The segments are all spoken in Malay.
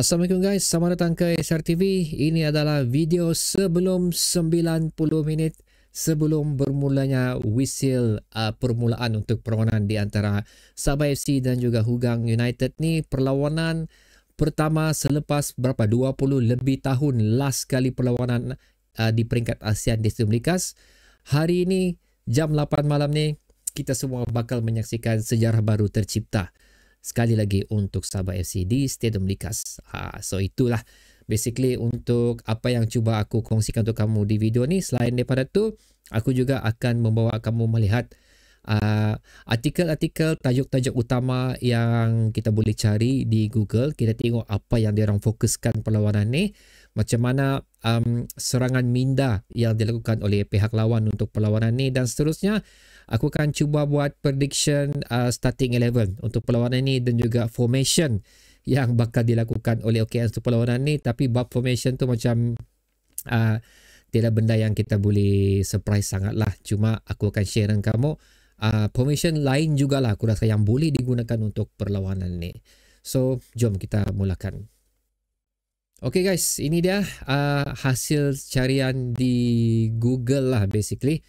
Assalamualaikum guys, selamat datang ke SR TV. Ini adalah video sebelum 90 minit Sebelum bermulanya whistle uh, permulaan untuk perlawanan di antara Sabah FC dan juga Hugang United ni Perlawanan pertama selepas berapa 20 lebih tahun Last kali perlawanan uh, di peringkat ASEAN di Sumlikas Hari ini jam 8 malam ni kita semua bakal menyaksikan sejarah baru tercipta sekali lagi untuk Sabah FC di Stadium Likas. Ha, so itulah basically untuk apa yang cuba aku kongsikan untuk kamu di video ni. Selain daripada tu, aku juga akan membawa kamu melihat uh, artikel-artikel tajuk-tajuk utama yang kita boleh cari di Google. Kita tengok apa yang orang fokuskan perlawanan ni. Macam mana um, serangan minda yang dilakukan oleh pihak lawan untuk perlawanan ni dan seterusnya aku akan cuba buat prediction uh, starting eleven untuk perlawanan ini dan juga formation yang bakal dilakukan oleh OKR untuk perlawanan ini. tapi bab formation tu macam uh, tidak benda yang kita boleh surprise sangat lah cuma aku akan share dengan kamu uh, formation lain jugalah aku rasa yang boleh digunakan untuk perlawanan ini. so jom kita mulakan Okay guys, ini dia uh, hasil carian di Google lah basically.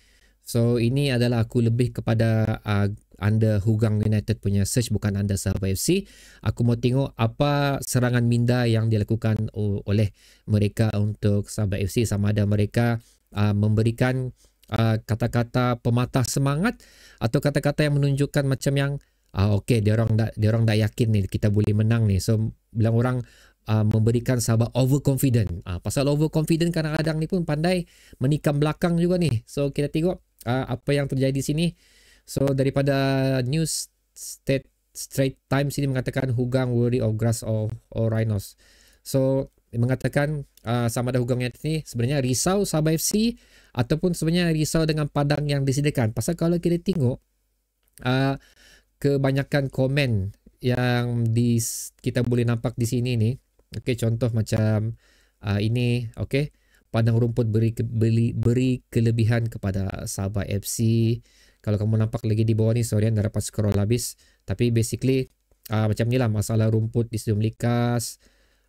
So ini adalah aku lebih kepada uh, under Hugang United punya search bukan anda Sabah FC. Aku mau tengok apa serangan minda yang dilakukan oleh mereka untuk Sabah FC sama ada mereka uh, memberikan uh, kata-kata pematah semangat atau kata-kata yang menunjukkan macam yang uh, okey dia orang dah dia orang dah yakin ni kita boleh menang ni. So bilang orang uh, memberikan Sabah overconfident. Uh, pasal overconfident kadang-kadang ni pun pandai menikam belakang juga ni. So kita tengok uh, apa yang terjadi di sini. So daripada news state straight times ini mengatakan hugang worry of grass or, or rhinos. So mengatakan uh, sama ada hugangnya ini sebenarnya risau Sabah FC ataupun sebenarnya risau dengan padang yang disediakan. Pasal kalau kita tengok uh, kebanyakan komen yang di kita boleh nampak di sini ni. Okey contoh macam uh, ini okey Padang Rumput beri, beri, beri kelebihan kepada Sabah FC. Kalau kamu nampak lagi di bawah ni, sorry, anda dapat scroll habis. Tapi basically, uh, macam ni lah masalah rumput di Stadium Likas.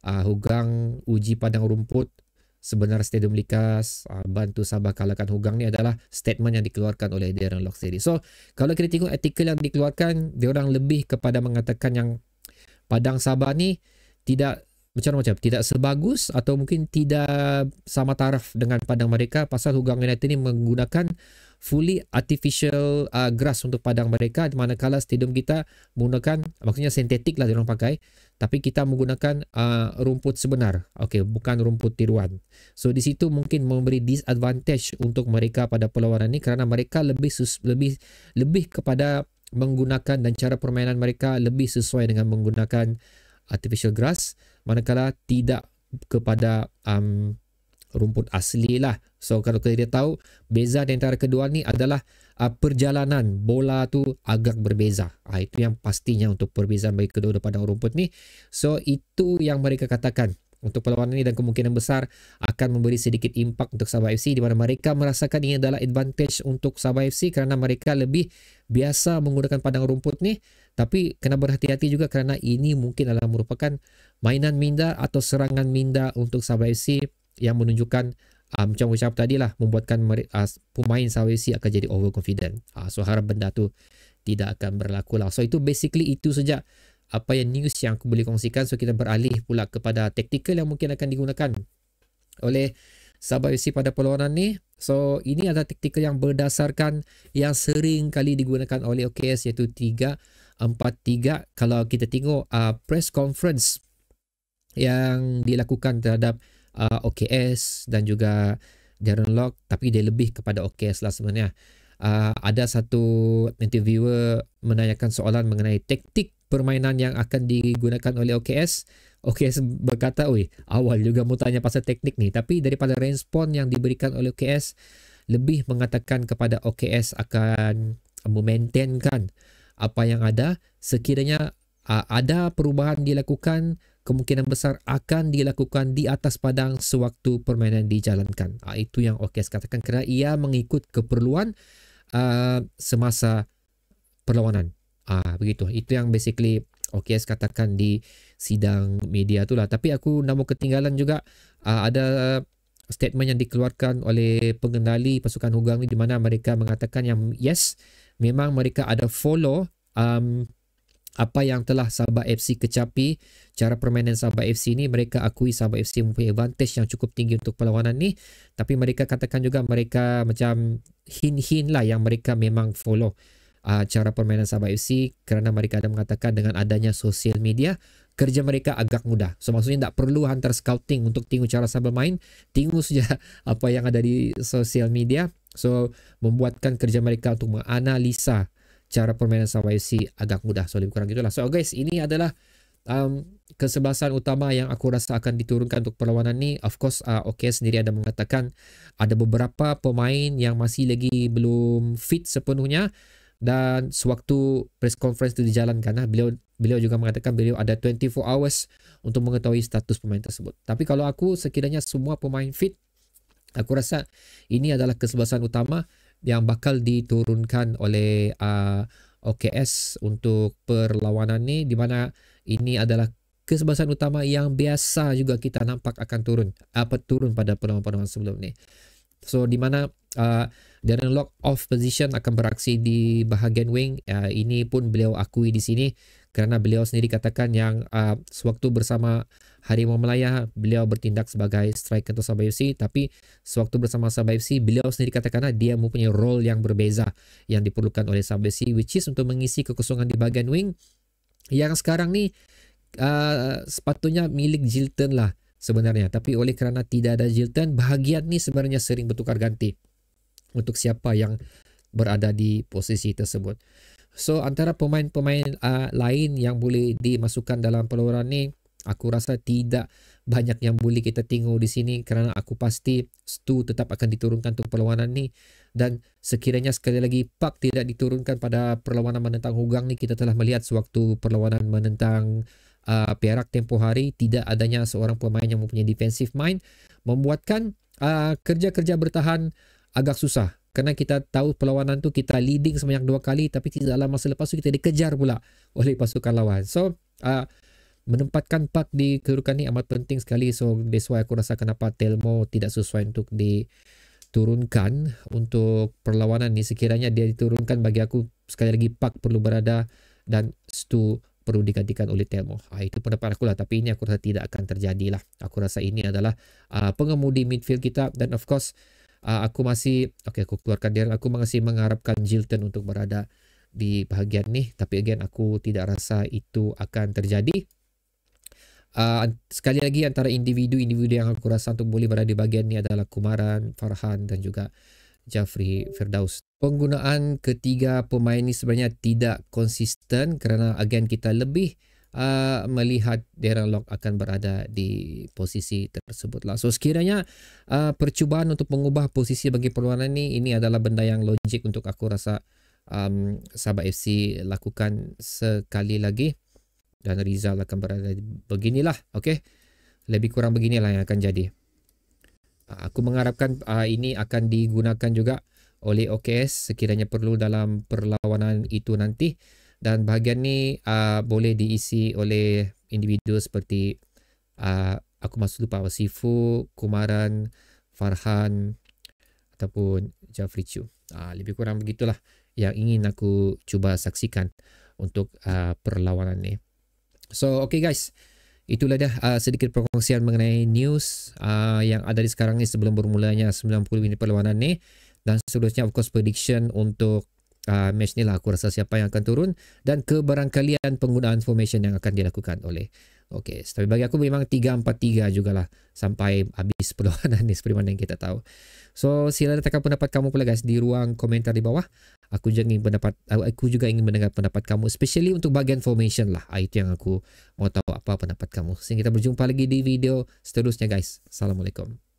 Uh, ah, Hugang uji padang rumput sebenar Stadium Likas. Uh, bantu Sabah kalahkan Hugang ni adalah statement yang dikeluarkan oleh Darren Lockery. So, kalau kita tengok artikel yang dikeluarkan, dia orang lebih kepada mengatakan yang padang Sabah ni tidak macam-macam tidak sebagus atau mungkin tidak sama taraf dengan padang mereka pasal Hougang United ini menggunakan fully artificial uh, grass untuk padang mereka manakala stadium kita menggunakan maksudnya sintetik lah orang pakai tapi kita menggunakan uh, rumput sebenar okey bukan rumput tiruan so di situ mungkin memberi disadvantage untuk mereka pada perlawanan ini kerana mereka lebih lebih lebih kepada menggunakan dan cara permainan mereka lebih sesuai dengan menggunakan artificial grass manakala tidak kepada um, rumput asli lah. So kalau kita tahu beza di antara kedua ni adalah uh, perjalanan bola tu agak berbeza. Uh, itu yang pastinya untuk perbezaan bagi kedua-dua padang rumput ni. So itu yang mereka katakan untuk perlawanan ini dan kemungkinan besar akan memberi sedikit impak untuk Sabah FC di mana mereka merasakan ini adalah advantage untuk Sabah FC kerana mereka lebih biasa menggunakan padang rumput ni tapi kena berhati-hati juga kerana ini mungkin adalah merupakan mainan minda atau serangan minda untuk Sabah FC yang menunjukkan uh, macam ucap tadi lah membuatkan uh, pemain Sabah FC akan jadi overconfident uh, so harap benda tu tidak akan berlaku lah so itu basically itu saja apa yang news yang aku boleh kongsikan so kita beralih pula kepada tactical yang mungkin akan digunakan oleh Sabah FC pada perlawanan ni so ini adalah tactical yang berdasarkan yang sering kali digunakan oleh OKS iaitu 3-4-3 kalau kita tengok uh, press conference yang dilakukan terhadap uh, OKS dan juga Darren Lock tapi dia lebih kepada OKS lah sebenarnya uh, ada satu interviewer menanyakan soalan mengenai taktik permainan yang akan digunakan oleh OKS OKS berkata oi awal juga mau tanya pasal teknik ni tapi daripada respon yang diberikan oleh OKS lebih mengatakan kepada OKS akan memaintainkan apa yang ada sekiranya uh, ada perubahan dilakukan kemungkinan besar akan dilakukan di atas padang sewaktu permainan dijalankan uh, itu yang OKS katakan kerana ia mengikut keperluan uh, semasa perlawanan Ah ha, begitu. Itu yang basically OKS oh, katakan di sidang media tu lah. Tapi aku nak nama ketinggalan juga uh, ada statement yang dikeluarkan oleh pengendali pasukan Hugang ni di mana mereka mengatakan yang yes memang mereka ada follow um, apa yang telah Sabah FC kecapi cara permainan Sabah FC ni mereka akui Sabah FC mempunyai advantage yang cukup tinggi untuk perlawanan ni tapi mereka katakan juga mereka macam hin-hin lah yang mereka memang follow uh, cara permainan Sabah FC kerana mereka ada mengatakan dengan adanya sosial media kerja mereka agak mudah. So maksudnya tidak perlu hantar scouting untuk tengok cara Sabah main, tengok saja apa yang ada di sosial media. So membuatkan kerja mereka untuk menganalisa cara permainan Sabah FC agak mudah. So lebih kurang itulah. So guys, ini adalah um, kesebelasan utama yang aku rasa akan diturunkan untuk perlawanan ni of course uh, OK sendiri ada mengatakan ada beberapa pemain yang masih lagi belum fit sepenuhnya dan sewaktu press conference itu dijalankan lah, beliau beliau juga mengatakan beliau ada 24 hours untuk mengetahui status pemain tersebut. Tapi kalau aku sekiranya semua pemain fit, aku rasa ini adalah kesebelasan utama yang bakal diturunkan oleh uh, OKS untuk perlawanan ini, di mana ini adalah kesebelasan utama yang biasa juga kita nampak akan turun apa uh, turun pada perlawanan-perlawanan sebelum ini. So di mana uh, Darren Lock off position akan beraksi di bahagian wing. Uh, ini pun beliau akui di sini kerana beliau sendiri katakan yang uh, sewaktu bersama Harimau Melaya beliau bertindak sebagai striker untuk Sabah FC tapi sewaktu bersama Sabah FC beliau sendiri katakanlah dia mempunyai role yang berbeza yang diperlukan oleh Sabah FC which is untuk mengisi kekosongan di bahagian wing yang sekarang ni uh, sepatutnya milik Jilton lah sebenarnya tapi oleh kerana tidak ada Jilton bahagian ni sebenarnya sering bertukar ganti untuk siapa yang berada di posisi tersebut. So antara pemain-pemain uh, lain yang boleh dimasukkan dalam peluaran ni aku rasa tidak banyak yang boleh kita tengok di sini kerana aku pasti Stu tetap akan diturunkan untuk perlawanan ni dan sekiranya sekali lagi Pak tidak diturunkan pada perlawanan menentang Hugang ni kita telah melihat sewaktu perlawanan menentang uh, Perak tempo hari tidak adanya seorang pemain yang mempunyai defensive mind membuatkan uh, kerja-kerja bertahan agak susah kerana kita tahu perlawanan tu kita leading sebanyak dua kali tapi tidak lama selepas tu kita dikejar pula oleh pasukan lawan so uh, menempatkan Pak di kedudukan ni amat penting sekali so that's why aku rasa kenapa Telmo tidak sesuai untuk diturunkan untuk perlawanan ni sekiranya dia diturunkan bagi aku sekali lagi Pak perlu berada dan Stu perlu digantikan oleh Telmo ha, itu pendapat aku lah tapi ini aku rasa tidak akan terjadi lah aku rasa ini adalah uh, pengemudi midfield kita dan of course uh, aku masih okay aku keluarkan dia aku masih mengharapkan Jilton untuk berada di bahagian ni tapi again aku tidak rasa itu akan terjadi uh, sekali lagi antara individu-individu yang aku rasa untuk boleh berada di bahagian ni adalah Kumaran, Farhan dan juga Jafri Firdaus. Penggunaan ketiga pemain ni sebenarnya tidak konsisten kerana again kita lebih uh, melihat Darren Lock akan berada di posisi tersebut lah. So sekiranya uh, percubaan untuk mengubah posisi bagi perlawanan ini ini adalah benda yang logik untuk aku rasa um, Sabah FC lakukan sekali lagi dan Rizal akan berada di, beginilah, okay? Lebih kurang beginilah yang akan jadi. Uh, aku mengharapkan uh, ini akan digunakan juga oleh OKS sekiranya perlu dalam perlawanan itu nanti dan bahagian ni uh, boleh diisi oleh individu seperti uh, aku masih lupa Wasifu, Kumaran, Farhan ataupun Jafri Chu. Uh, ah, lebih kurang begitulah yang ingin aku cuba saksikan untuk uh, perlawanan ni. So okay guys, itulah dah uh, sedikit perkongsian mengenai news uh, yang ada di sekarang ni sebelum bermulanya 90 minit perlawanan ni dan seterusnya of course prediction untuk uh, match ni lah aku rasa siapa yang akan turun dan keberangkalian penggunaan formation yang akan dilakukan oleh Okey. tapi bagi aku memang 3-4-3 jugalah sampai habis perlawanan ni seperti mana yang kita tahu. So, sila letakkan pendapat kamu pula guys di ruang komentar di bawah. Aku juga ingin pendapat aku juga ingin mendengar pendapat kamu especially untuk bagian formation lah. Ah, itu yang aku mau tahu apa pendapat kamu. Sehingga kita berjumpa lagi di video seterusnya guys. Assalamualaikum.